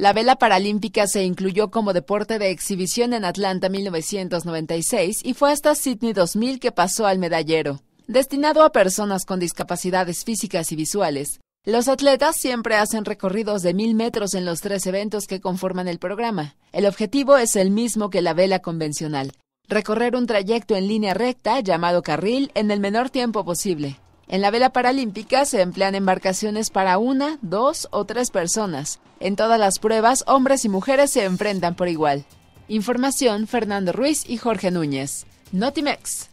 La vela paralímpica se incluyó como deporte de exhibición en Atlanta 1996 y fue hasta Sydney 2000 que pasó al medallero. Destinado a personas con discapacidades físicas y visuales, los atletas siempre hacen recorridos de mil metros en los tres eventos que conforman el programa. El objetivo es el mismo que la vela convencional, recorrer un trayecto en línea recta llamado carril en el menor tiempo posible. En la vela paralímpica se emplean embarcaciones para una, dos o tres personas. En todas las pruebas, hombres y mujeres se enfrentan por igual. Información Fernando Ruiz y Jorge Núñez. Notimex.